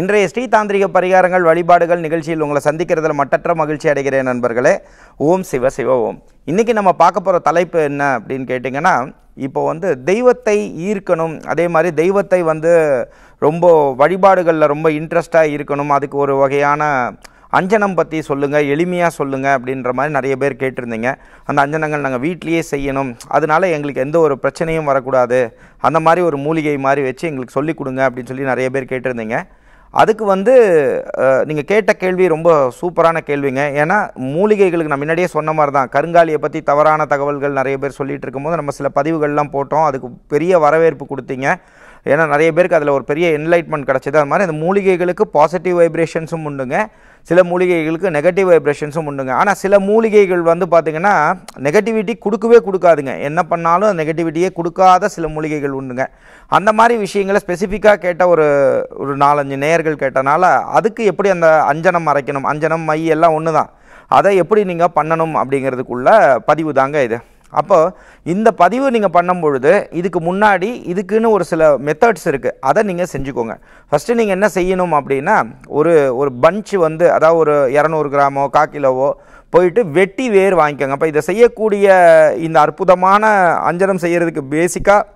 இன்றைய ஸ்ரீ தாந்திரிக பரிகாரங்கள் வழிபாடுகள் நிகழ்ச்சியில் உங்களை சந்திக்கிறதுல மட்டற்ற மகிழ்ச்சி அடைகிறேன் நண்பர்களே ஓம் சிவ சிவ ஓம் இன்றைக்கி நம்ம பார்க்க போகிற தலைப்பு என்ன அப்படின்னு கேட்டிங்கன்னா இப்போ வந்து தெய்வத்தை ஈர்க்கணும் அதே மாதிரி தெய்வத்தை வந்து ரொம்ப வழிபாடுகளில் ரொம்ப இன்ட்ரெஸ்டாக இருக்கணும் அதுக்கு ஒரு வகையான அஞ்சனம் பற்றி சொல்லுங்கள் எளிமையாக சொல்லுங்கள் அப்படின்ற மாதிரி நிறைய பேர் கேட்டிருந்தீங்க அந்த அஞ்சனங்கள் நாங்கள் வீட்லேயே செய்யணும் அதனால் எங்களுக்கு எந்த ஒரு பிரச்சனையும் வரக்கூடாது அந்த மாதிரி ஒரு மூலிகை மாதிரி வச்சு எங்களுக்கு சொல்லிக் கொடுங்க அப்படின்னு சொல்லி நிறைய பேர் கேட்டிருந்தீங்க அதுக்கு வந்து நீங்கள் கேட்ட கேள்வி ரொம்ப சூப்பரான கேள்விங்க ஏன்னா மூலிகைகளுக்கு நான் முன்னாடியே சொன்ன மாதிரி தான் கருங்காலியை பற்றி தவறான தகவல்கள் நிறைய பேர் சொல்லிகிட்டு இருக்கும்போது நம்ம சில பதிவுகள்லாம் போட்டோம் அதுக்கு பெரிய வரவேற்பு கொடுத்தீங்க ஏன்னா நிறைய பேருக்கு அதில் ஒரு பெரிய என்லைட்மெண்ட் கிடச்சிது அது மாதிரி அந்த மூலிகைகளுக்கு பாசிட்டிவ் வைப்ரேஷன்ஸும் உண்டுங்க சில மூலிகைகளுக்கு நெகட்டிவ் வைப்ரேஷன்ஸும் உண்டுங்க ஆனால் சில மூலிகைகள் வந்து பார்த்திங்கன்னா நெகட்டிவிட்டி கொடுக்கவே கொடுக்காதுங்க என்ன பண்ணாலும் நெகட்டிவிட்டியே கொடுக்காத சில மூலிகைகள் உண்டுங்க அந்த மாதிரி விஷயங்களை ஸ்பெசிஃபிக்காக கேட்ட ஒரு ஒரு நாலஞ்சு நேயர்கள் கேட்டனால அதுக்கு எப்படி அந்த அஞ்சனம் அரைக்கணும் அஞ்சனம் மை எல்லாம் ஒன்று தான் அதை எப்படி நீங்கள் பண்ணணும் அப்படிங்கிறதுக்குள்ள பதிவு தாங்க இது அப்போ இந்த பதிவு நீங்கள் பண்ணும் பொழுது இதுக்கு முன்னாடி இதுக்குன்னு ஒரு சில மெத்தட்ஸ் இருக்குது அதை நீங்கள் செஞ்சுக்கோங்க ஃபஸ்ட்டு நீங்கள் என்ன செய்யணும் அப்படின்னா ஒரு ஒரு பஞ்சு வந்து அதாவது ஒரு இரநூறு கிராமோ கா கிலோவோ போயிட்டு வெட்டி வேர் வாங்கிக்கோங்க அப்போ இதை செய்யக்கூடிய இந்த அற்புதமான அஞ்சனம் செய்கிறதுக்கு பேசிக்காக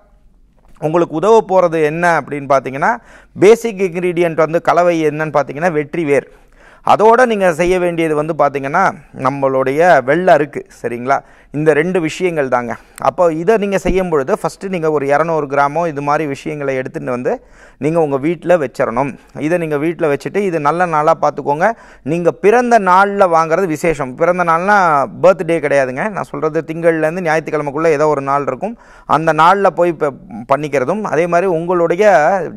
உங்களுக்கு உதவ போகிறது என்ன அப்படின்னு பார்த்தீங்கன்னா பேசிக் இன்க்ரீடியண்ட் வந்து கலவை என்னன்னு பார்த்தீங்கன்னா வெற்றி வேர் அதோடு நீங்கள் செய்ய வேண்டியது வந்து பார்த்திங்கன்னா நம்மளுடைய வெள்ளை இருக்குது சரிங்களா இந்த ரெண்டு விஷயங்கள் தாங்க அப்போ இதை நீங்கள் செய்யும் பொழுது ஃபஸ்ட்டு நீங்கள் ஒரு இரநூறு கிராமோ இது மாதிரி விஷயங்களை எடுத்துகிட்டு வந்து நீங்கள் உங்கள் வீட்டில் வச்சிடணும் இதை நீங்கள் வீட்டில் வச்சுட்டு இது நல்ல நாளாக பார்த்துக்கோங்க நீங்கள் பிறந்த நாளில் வாங்குறது விசேஷம் பிறந்த நாள்னால் பர்த்டே கிடையாதுங்க நான் சொல்கிறது திங்கள்லேருந்து ஞாயிற்றுக்கிழமைக்குள்ளே ஏதோ ஒரு நாள் இருக்கும் அந்த நாளில் போய் இப்போ பண்ணிக்கிறதும் அதே மாதிரி உங்களுடைய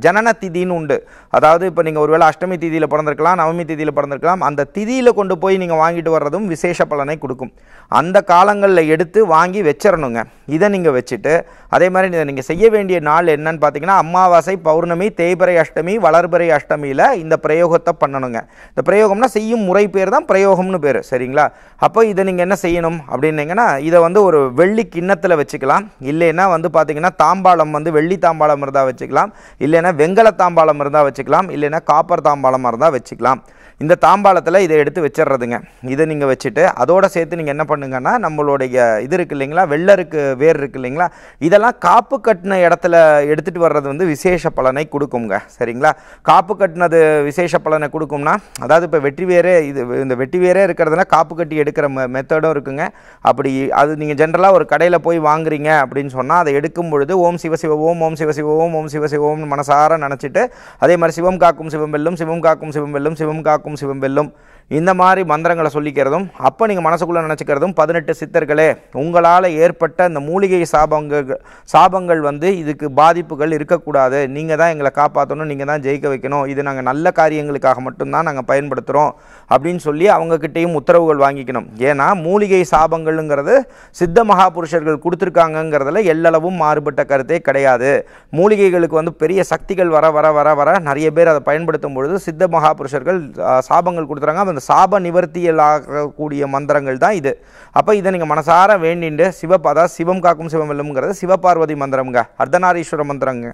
ஜனன திதின்னு உண்டு அதாவது இப்போ நீங்கள் ஒருவேளை அஷ்டமி திதியில் பிறந்திருக்கலாம் நவமி திதியில் பிறந்திருக்கலாம் இருக்கலாம் அந்த திதியில் கொண்டு போய் நீங்கள் வாங்கிட்டு வர்றதும் விசேஷ பலனை கொடுக்கும் அந்த காலங்களில் எடுத்து வாங்கி வச்சிடணுங்க இதை நீங்கள் வச்சுட்டு அதே மாதிரி இதை நீங்கள் செய்ய வேண்டிய நாள் என்னன்னு பார்த்தீங்கன்னா அமாவாசை பௌர்ணமி தேய்பிறை அஷ்டமி வளர்பிறை அஷ்டமியில் இந்த பிரயோகத்தை பண்ணணுங்க இந்த பிரயோகம்னா செய்யும் முறை பேர் தான் பிரயோகம்னு பேர் சரிங்களா அப்போ இதை நீங்கள் என்ன செய்யணும் அப்படின்னீங்கன்னா இதை வந்து ஒரு வெள்ளி கிண்ணத்தில் வச்சுக்கலாம் இல்லைன்னா வந்து பார்த்தீங்கன்னா தாம்பாளம் வந்து வெள்ளி தாம்பாளம் இருந்தால் வச்சுக்கலாம் இல்லைன்னா வெங்கல தாம்பாளம் இருந்தால் வச்சுக்கலாம் இல்லைன்னா காப்பர் தாம்பாளமாக இருந்தால் வச்சுக்கலாம் இந்த தாம்பாளத்தில் இதை எடுத்து வச்சிடுறதுங்க இதை நீங்கள் வச்சுட்டு அதோடு சேர்த்து நீங்கள் என்ன பண்ணுங்கன்னா நம்மளுடைய இது இருக்குது இல்லைங்களா வெள்ளருக்கு வேர் இருக்குது இல்லைங்களா இதெல்லாம் காப்பு கட்டின இடத்துல எடுத்துகிட்டு வர்றது வந்து விசேஷ பலனை கொடுக்குங்க சரிங்களா காப்பு கட்டினது விசேஷ பலனை கொடுக்கும்னா அதாவது இப்போ வெற்றி வேரே இது இந்த வெற்றி வேரே இருக்கிறதுனா காப்பு கட்டி எடுக்கிற மெத்தடும் இருக்குங்க அப்படி அது நீங்கள் ஜென்ரலாக ஒரு கடையில் போய் வாங்குறீங்க அப்படின்னு சொன்னால் அதை எடுக்கும் பொழுது ஓம் சிவ ஓம் ஓம் சிவசிவ ஓம் ஓம் சிவ ஓம் மனசார நினச்சிட்டு அதே மாதிரி சிவம் காக்கும் சிவம் வெல்லும் சிவம் காக்கும் சிவம் வெல்லும் சிவம் காக்கும் சிவப்பாக்கும் சிவம்பெல்லும் இந்த மாதிரி மந்திரங்களை சொல்லிக்கிறதும் அப்போ நீங்கள் மனசுக்குள்ளே நினச்சிக்கிறதும் பதினெட்டு சித்தர்களே உங்களால் ஏற்பட்ட இந்த மூலிகை சாபங்கள் சாபங்கள் வந்து இதுக்கு பாதிப்புகள் இருக்கக்கூடாது நீங்கள் தான் எங்களை காப்பாற்றணும் நீங்கள் தான் ஜெயிக்க வைக்கணும் இது நாங்கள் நல்ல காரியங்களுக்காக மட்டும்தான் நாங்கள் பயன்படுத்துகிறோம் அப்படின்னு சொல்லி அவங்கக்கிட்டேயும் உத்தரவுகள் வாங்கிக்கணும் ஏன்னா மூலிகை சாபங்கள்ங்கிறது சித்த மகாபுருஷர்கள் கொடுத்துருக்காங்கிறதுல எல்லளவும் மாறுபட்ட கருத்தே கிடையாது மூலிகைகளுக்கு வந்து பெரிய சக்திகள் வர வர வர வர நிறைய பேர் அதை பயன்படுத்தும் பொழுது சித்த மகாபுருஷர்கள் சாபங்கள் கொடுத்துறாங்க அந்த சாப நிவர்த்தியலாகக்கூடிய மந்திரங்கள் தான் இது அப்போ இதை நீங்கள் மனசார வேண்டிண்டு சிவப் அதாவது சிவம் காக்கும் சிவம் வெல்லும்ங்கிறது சிவபார்வதி மந்திரம்ங்க அர்த்தநாரீஸ்வர மந்திரங்க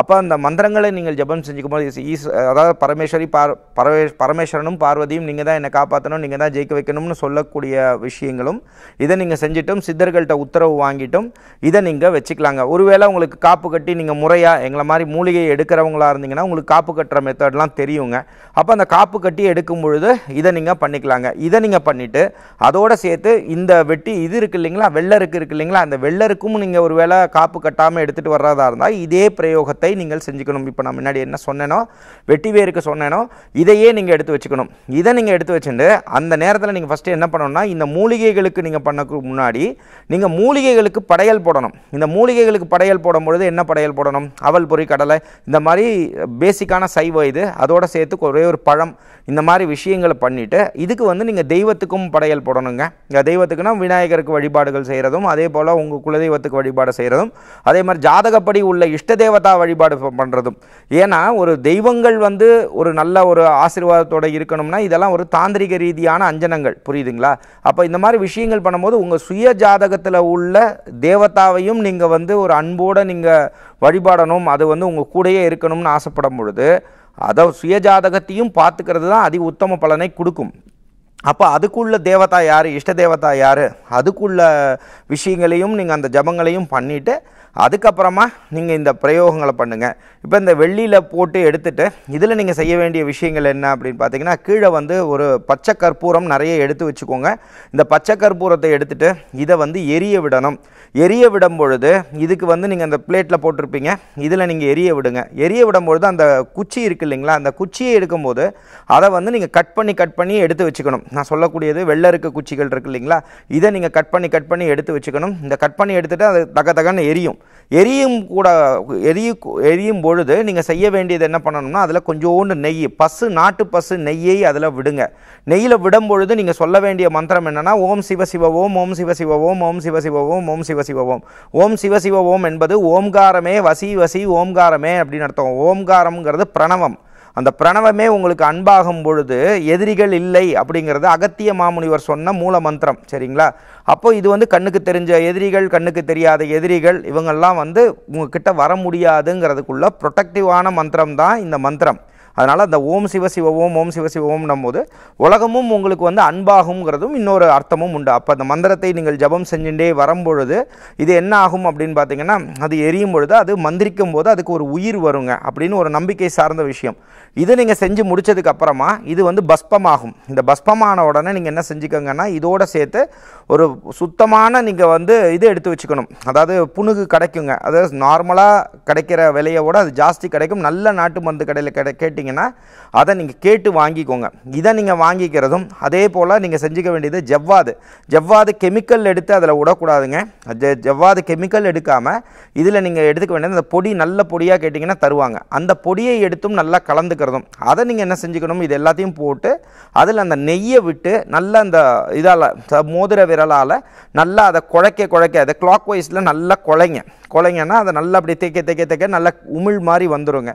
அப்போ அந்த மந்திரங்களை நீங்கள் ஜபம் செஞ்சுக்கும் போது ஈஸ் அதாவது பரமேஸ்வரி பார் பரவே பரமேஸ்வரனும் பார்வதியும் நீங்கள் தான் என்னை காப்பாற்றணும் நீங்கள் தான் ஜெயிக்க வைக்கணும்னு சொல்லக்கூடிய விஷயங்களும் இதை நீங்கள் செஞ்சிட்டும் சித்தர்கள்ட்ட உத்தரவு வாங்கிட்டும் இதை நீங்கள் வச்சுக்கலாங்க ஒருவேளை உங்களுக்கு காப்பு கட்டி நீங்கள் முறையாக எங்களை மாதிரி மூலிகையை எடுக்கிறவங்களாக இருந்தீங்கன்னா உங்களுக்கு காப்பு கட்டுற மெத்தட்லாம் தெரியுங்க அப்போ அந்த காப்பு கட்டி எடுக்கும் பொழுது இதை இதை நீங்கள் பண்ணிக்கலாங்க இதை நீங்கள் பண்ணிவிட்டு அதோடு சேர்த்து இந்த வெட்டி இது இருக்குது இல்லைங்களா வெள்ளருக்கு இருக்குது இல்லைங்களா அந்த வெள்ளருக்கும் நீங்கள் ஒரு வேளை காப்பு கட்டாமல் எடுத்துகிட்டு வர்றதா இருந்தால் இதே பிரயோகத்தை நீங்கள் செஞ்சுக்கணும் இப்போ நான் முன்னாடி என்ன சொன்னேனோ வெட்டி வேருக்கு சொன்னேனோ இதையே நீங்கள் எடுத்து வச்சுக்கணும் இதை நீங்கள் எடுத்து வச்சுட்டு அந்த நேரத்தில் நீங்கள் ஃபஸ்ட்டு என்ன பண்ணணும்னா இந்த மூலிகைகளுக்கு நீங்கள் பண்ணக்கு முன்னாடி நீங்கள் மூலிகைகளுக்கு படையல் போடணும் இந்த மூலிகைகளுக்கு படையல் போடும்பொழுது என்ன படையல் போடணும் அவல் பொறி கடலை இந்த மாதிரி பேசிக்கான சைவ இது அதோடு சேர்த்து ஒரே ஒரு பழம் இந்த மாதிரி விஷயங்களை பண்ணி பண்ணிவிட்டு இதுக்கு வந்து நீங்கள் தெய்வத்துக்கும் படையல் போடணுங்க தெய்வத்துக்குன்னா விநாயகருக்கு வழிபாடுகள் செய்கிறதும் அதே போல் உங்கள் குலதெய்வத்துக்கு வழிபாடு செய்கிறதும் அதே மாதிரி ஜாதகப்படி உள்ள இஷ்ட தேவதா வழிபாடு பண்ணுறதும் ஏன்னா ஒரு தெய்வங்கள் வந்து ஒரு நல்ல ஒரு ஆசீர்வாதத்தோடு இருக்கணும்னா இதெல்லாம் ஒரு தாந்திரிக ரீதியான அஞ்சனங்கள் புரியுதுங்களா அப்போ இந்த மாதிரி விஷயங்கள் பண்ணும்போது உங்கள் சுய ஜாதகத்தில் உள்ள தேவதாவையும் நீங்கள் வந்து ஒரு அன்போடு நீங்கள் வழிபாடணும் அது வந்து உங்கள் கூடயே இருக்கணும்னு ஆசைப்படும் பொழுது அதை சுயஜாதகத்தையும் பார்த்துக்கிறது தான் அதிக உத்தம பலனை கொடுக்கும் அப்போ அதுக்குள்ள தேவதா யார் இஷ்ட தேவதா யார் அதுக்குள்ள விஷயங்களையும் நீங்கள் அந்த ஜபங்களையும் பண்ணிவிட்டு அதுக்கப்புறமா நீங்கள் இந்த பிரயோகங்களை பண்ணுங்கள் இப்போ இந்த வெள்ளியில் போட்டு எடுத்துகிட்டு இதில் நீங்கள் செய்ய வேண்டிய விஷயங்கள் என்ன அப்படின்னு பார்த்தீங்கன்னா கீழே வந்து ஒரு பச்சை கற்பூரம் நிறைய எடுத்து வச்சுக்கோங்க இந்த பச்சை கற்பூரத்தை எடுத்துகிட்டு இதை வந்து எரிய விடணும் எரிய விடும் பொழுது இதுக்கு வந்து நீங்கள் அந்த பிளேட்டில் போட்டிருப்பீங்க இதில் நீங்கள் எரிய விடுங்க எரிய விடும் பொழுது அந்த குச்சி இருக்குது இல்லைங்களா அந்த குச்சியை எடுக்கும்போது அதை வந்து நீங்கள் கட் பண்ணி கட் பண்ணி எடுத்து வச்சுக்கணும் நான் சொல்லக்கூடியது வெள்ளை இருக்க குச்சிகள் இருக்குது இல்லைங்களா இதை நீங்கள் கட் பண்ணி கட் பண்ணி எடுத்து வச்சுக்கணும் இந்த கட் பண்ணி எடுத்துகிட்டு அது தக தகன்னு எரியும் எரியும் கூட எரிய எரியும் பொழுது நீங்கள் செய்ய வேண்டியது என்ன பண்ணணும்னா அதில் கொஞ்சோண்டு நெய் பசு நாட்டு பசு நெய்யை அதில் விடுங்க நெய்யில் விடும் பொழுது நீங்கள் சொல்ல வேண்டிய மந்திரம் என்னென்னா ஓம் சிவ சிவ ஓம் ஓம் சிவ சிவ ஓம் ஓம் சிவ சிவவோம் ஓம் சிவ சிவ ஓம் சிவ சிவ ஓம் என்பது ஓம்காரமே வசி வசி ஓம்காரமே அப்படின்னு அர்த்தம் ஓம்காரம்ங்கிறது பிரணவம் அந்த பிரணவமே உங்களுக்கு அன்பாகும் பொழுது எதிரிகள் இல்லை அப்படிங்கிறது அகத்திய மாமுனிவர் சொன்ன மூல மந்திரம் சரிங்களா அப்போ இது வந்து கண்ணுக்கு தெரிஞ்ச எதிரிகள் கண்ணுக்கு தெரியாத எதிரிகள் இவங்கெல்லாம் வந்து உங்ககிட்ட வர முடியாதுங்கிறதுக்குள்ள ப்ரொடக்டிவான மந்திரம் தான் இந்த மந்திரம் அதனால் அந்த ஓம் சிவசிவ ஓம் ஓம் சிவ ஓம்னும் போது உலகமும் உங்களுக்கு வந்து அன்பாகுங்கிறதும் இன்னொரு அர்த்தமும் உண்டு அப்போ அந்த மந்திரத்தை நீங்கள் ஜபம் செஞ்சுட்டே வரும்பொழுது இது என்ன ஆகும் அப்படின்னு பார்த்தீங்கன்னா அது எரியும் பொழுது அது மந்திரிக்கும் போது அதுக்கு ஒரு உயிர் வருங்க அப்படின்னு ஒரு நம்பிக்கை சார்ந்த விஷயம் இதை நீங்கள் செஞ்சு முடித்ததுக்கு அப்புறமா இது வந்து பஸ்பமாகும் இந்த பஸ்பமான உடனே நீங்கள் என்ன செஞ்சுக்கோங்கன்னா இதோடு சேர்த்து ஒரு சுத்தமான நீங்கள் வந்து இது எடுத்து வச்சுக்கணும் அதாவது புணுகு கிடைக்குங்க அதாவது நார்மலாக கிடைக்கிற விலையை விட அது ஜாஸ்தி கிடைக்கும் நல்ல நாட்டு மருந்து கடையில் கிடை கேட்டிங்க பார்த்தீங்கன்னா அதை நீங்கள் கேட்டு வாங்கிக்கோங்க இதை நீங்கள் வாங்கிக்கிறதும் அதே போல் நீங்கள் செஞ்சுக்க வேண்டியது ஜவ்வாது ஜவ்வாது கெமிக்கல் எடுத்து அதில் விடக்கூடாதுங்க ஜ ஜவ்வாது கெமிக்கல் எடுக்காமல் இதில் நீங்கள் எடுத்துக்க வேண்டியது அந்த பொடி நல்ல பொடியாக கேட்டிங்கன்னா தருவாங்க அந்த பொடியை எடுத்தும் நல்லா கலந்துக்கிறதும் அதை நீங்கள் என்ன செஞ்சுக்கணும் இது எல்லாத்தையும் போட்டு அதில் அந்த நெய்யை விட்டு நல்லா அந்த இதால் மோதிர விரலால் நல்லா அதை குழைக்க குழைக்க அதை கிளாக் வைஸில் நல்லா குழைங்க குழைங்கன்னா அதை நல்லா அப்படி தேக்க தேக்க தேக்க நல்லா உமிழ் மாதிரி வந்துடுங்க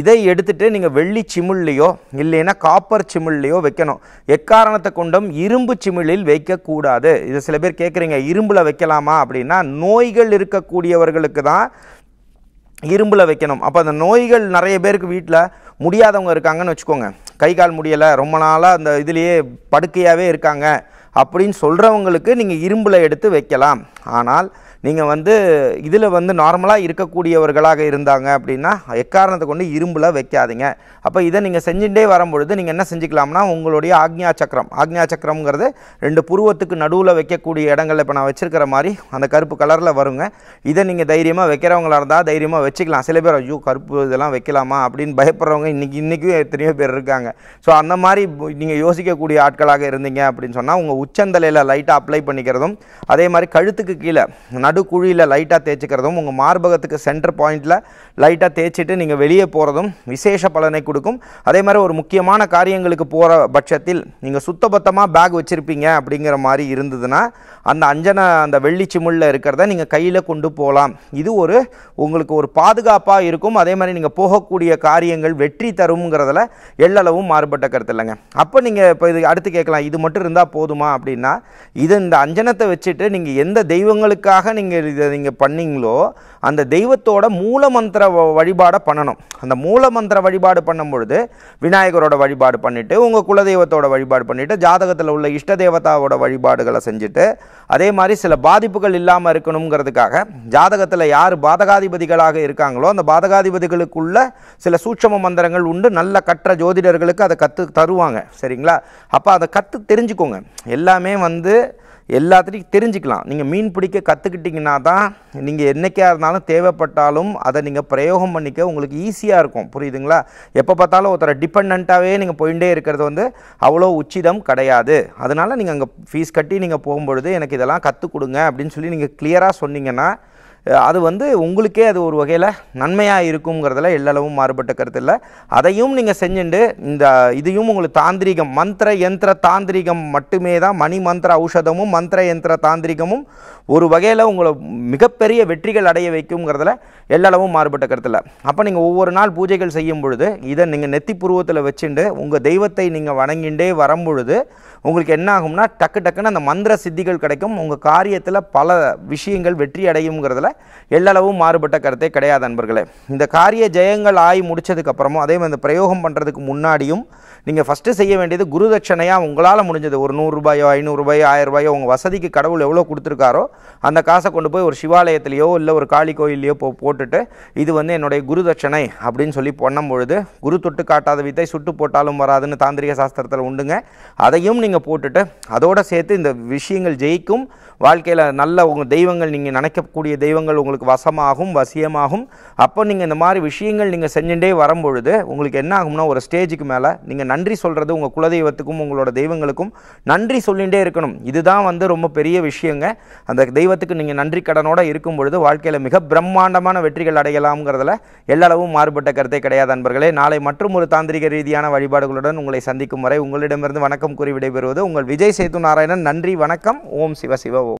இதை எடுத்துகிட்டு நீங்கள் வெள்ளி வெள்ளி சிமிழ்லையோ இல்லைன்னா காப்பர் சிமிழ்லையோ வைக்கணும் எக்காரணத்தை கொண்டும் இரும்பு சிமிழில் வைக்கக்கூடாது இது சில பேர் கேட்குறீங்க இரும்பில் வைக்கலாமா அப்படின்னா நோய்கள் இருக்கக்கூடியவர்களுக்கு தான் இரும்பில் வைக்கணும் அப்போ அந்த நோய்கள் நிறைய பேருக்கு வீட்டில் முடியாதவங்க இருக்காங்கன்னு வச்சுக்கோங்க கை கால் முடியலை ரொம்ப நாளாக அந்த இதுலேயே படுக்கையாகவே இருக்காங்க அப்படின்னு சொல்கிறவங்களுக்கு நீங்கள் இரும்பில் எடுத்து வைக்கலாம் ஆனால் நீங்கள் வந்து இதில் வந்து நார்மலாக இருக்கக்கூடியவர்களாக இருந்தாங்க அப்படின்னா எக்காரணத்தை கொண்டு இரும்பில் வைக்காதீங்க அப்போ இதை நீங்கள் செஞ்சுட்டே வரும்பொழுது நீங்கள் என்ன செஞ்சுக்கலாம்னா உங்களுடைய ஆக்ஞா சக்கரம் ஆக்ஞா சக்கரம்ங்கிறது ரெண்டு புருவத்துக்கு நடுவில் வைக்கக்கூடிய இடங்களில் இப்போ நான் வச்சுருக்கிற மாதிரி அந்த கருப்பு கலரில் வருங்க இதை நீங்கள் தைரியமாக வைக்கிறவங்களாக இருந்தால் தைரியமாக வச்சுக்கலாம் சில பேர் ஐயோ கருப்பு இதெல்லாம் வைக்கலாமா அப்படின்னு பயப்படுறவங்க இன்றைக்கி இன்றைக்கும் எத்தனையோ பேர் இருக்காங்க ஸோ அந்த மாதிரி நீங்கள் யோசிக்கக்கூடிய ஆட்களாக இருந்தீங்க அப்படின்னு சொன்னால் உங்கள் உச்சந்தலையில் லைட்டாக அப்ளை பண்ணிக்கிறதும் அதே மாதிரி கழுத்துக்கு கீழே நடுக்குழியில் லைட்டாக தேய்ச்சிக்கிறதும் உங்கள் மார்பகத்துக்கு சென்டர் பாயிண்டில் லைட்டாக தேய்ச்சிட்டு நீங்கள் வெளியே போகிறதும் விசேஷ பலனை கொடுக்கும் அதே மாதிரி ஒரு முக்கியமான காரியங்களுக்கு போகிற பட்சத்தில் நீங்கள் சுத்தபத்தமாக பேக் வச்சுருப்பீங்க அப்படிங்கிற மாதிரி இருந்ததுன்னா அந்த அஞ்சனை அந்த வெள்ளி சிமிழில் இருக்கிறத நீங்கள் கையில் கொண்டு போகலாம் இது ஒரு உங்களுக்கு ஒரு பாதுகாப்பாக இருக்கும் அதே மாதிரி நீங்கள் போகக்கூடிய காரியங்கள் வெற்றி தரும்ங்கிறதுல எள்ளளவும் மாறுபட்ட கருத்து இல்லைங்க அப்போ நீங்கள் இப்போ இது அடுத்து கேட்கலாம் இது மட்டும் இருந்தால் போதுமா அப்படின்னா இது இந்த அஞ்சனத்தை வச்சுட்டு நீங்கள் எந்த தெய்வங்களுக்காக நீங்கள் இதை நீங்கள் பண்ணிங்களோ அந்த தெய்வத்தோட மந்திர வழிபாடை பண்ணணும் அந்த மூல மந்திர வழிபாடு பண்ணும் பொழுது விநாயகரோட வழிபாடு பண்ணிவிட்டு உங்கள் குலதெய்வத்தோட வழிபாடு பண்ணிவிட்டு ஜாதகத்தில் உள்ள இஷ்ட தேவதாவோட வழிபாடுகளை செஞ்சுட்டு அதே மாதிரி சில பாதிப்புகள் இல்லாமல் இருக்கணுங்கிறதுக்காக ஜாதகத்தில் யார் பாதகாதிபதிகளாக இருக்காங்களோ அந்த பாதகாதிபதிகளுக்குள்ள சில சூட்சம மந்திரங்கள் உண்டு நல்ல கற்ற ஜோதிடர்களுக்கு அதை கற்று தருவாங்க சரிங்களா அப்போ அதை கற்று தெரிஞ்சுக்கோங்க எல்லாமே வந்து எல்லாத்துலேயும் தெரிஞ்சுக்கலாம் நீங்கள் மீன் பிடிக்க கற்றுக்கிட்டிங்கன்னா தான் நீங்கள் என்றைக்காக இருந்தாலும் தேவைப்பட்டாலும் அதை நீங்கள் பிரயோகம் பண்ணிக்க உங்களுக்கு ஈஸியாக இருக்கும் புரியுதுங்களா எப்போ பார்த்தாலும் ஒருத்தரை டிபெண்ட்டாகவே நீங்கள் போயிட்டே இருக்கிறது வந்து அவ்வளோ உச்சிதம் கிடையாது அதனால் நீங்கள் அங்கே ஃபீஸ் கட்டி நீங்கள் போகும்பொழுது எனக்கு இதெல்லாம் கற்றுக் கொடுங்க அப்படின்னு சொல்லி நீங்கள் கிளியராக சொன்னீங்கன்னா அது வந்து உங்களுக்கே அது ஒரு வகையில் நன்மையாக இருக்குங்கிறதுல எல்லளவும் மாறுபட்ட கருத்து இல்லை அதையும் நீங்கள் செஞ்சுண்டு இந்த இதையும் உங்களுக்கு தாந்திரிகம் மந்திர யந்திர தாந்திரிகம் மட்டுமே தான் மணி மந்திர ஔஷதமும் மந்திர யந்திர தாந்திரிகமும் ஒரு வகையில் உங்களை மிகப்பெரிய வெற்றிகள் அடைய வைக்குங்கிறதுல எல்லளவும் மாறுபட்ட கருத்து இல்லை அப்போ நீங்கள் ஒவ்வொரு நாள் பூஜைகள் செய்யும் பொழுது இதை நீங்கள் நெத்தி புருவத்தில் வச்சுண்டு உங்கள் தெய்வத்தை நீங்கள் வணங்கிண்டே வரும்பொழுது உங்களுக்கு என்ன ஆகும்னா டக்கு டக்குன்னு அந்த மந்திர சித்திகள் கிடைக்கும் உங்கள் காரியத்தில் பல விஷயங்கள் வெற்றி அடையுங்கிறதுல எள்ளளவும் மாறுபட்ட கருத்தே கிடையாது நண்பர்களே இந்த காரிய ஜெயங்கள் ஆகி முடித்ததுக்கப்புறமும் அதே மாதிரி இந்த பிரயோகம் பண்ணுறதுக்கு முன்னாடியும் நீங்கள் ஃபஸ்ட்டு செய்ய வேண்டியது குரு தட்சணையாக உங்களால் முடிஞ்சது ஒரு நூறுரூபாயோ ஐநூறுரூபாயோ ரூபாயோ உங்கள் வசதிக்கு கடவுள் எவ்வளோ கொடுத்துருக்காரோ அந்த காசை கொண்டு போய் ஒரு சிவாலயத்திலேயோ இல்லை ஒரு காளி கோயிலையோ போ போட்டுட்டு இது வந்து என்னுடைய குரு தட்சணை அப்படின்னு சொல்லி பண்ணும் பொழுது குரு தொட்டு காட்டாத வித்தை சுட்டு போட்டாலும் வராதுன்னு தாந்திரிக சாஸ்திரத்தில் உண்டுங்க அதையும் நீங்கள் போட்டுட்டு அதோடு சேர்த்து இந்த விஷயங்கள் ஜெயிக்கும் வாழ்க்கையில் நல்ல உங்கள் தெய்வங்கள் நீங்கள் நினைக்கக்கூடிய தெய்வம் தெய்வங்கள் உங்களுக்கு வசமாகும் வசியமாகும் அப்போ நீங்கள் இந்த மாதிரி விஷயங்கள் நீங்கள் செஞ்சுட்டே வரும்பொழுது உங்களுக்கு என்ன ஆகும்னா ஒரு ஸ்டேஜுக்கு மேலே நீங்கள் நன்றி சொல்கிறது உங்கள் குலதெய்வத்துக்கும் உங்களோட தெய்வங்களுக்கும் நன்றி சொல்லிகிட்டே இருக்கணும் இதுதான் வந்து ரொம்ப பெரிய விஷயங்க அந்த தெய்வத்துக்கு நீங்கள் நன்றி கடனோடு இருக்கும் பொழுது வாழ்க்கையில் மிக பிரம்மாண்டமான வெற்றிகள் அடையலாம்ங்கிறதுல எல்லளவும் மாறுபட்ட கருத்தை கிடையாது அன்பர்களே நாளை மற்றும் ஒரு தாந்திரிக ரீதியான வழிபாடுகளுடன் உங்களை சந்திக்கும் வரை உங்களிடமிருந்து வணக்கம் கூறி விடைபெறுவது உங்கள் விஜய் சேது நாராயணன் நன்றி வணக்கம் ஓம் சிவ சிவ ஓம்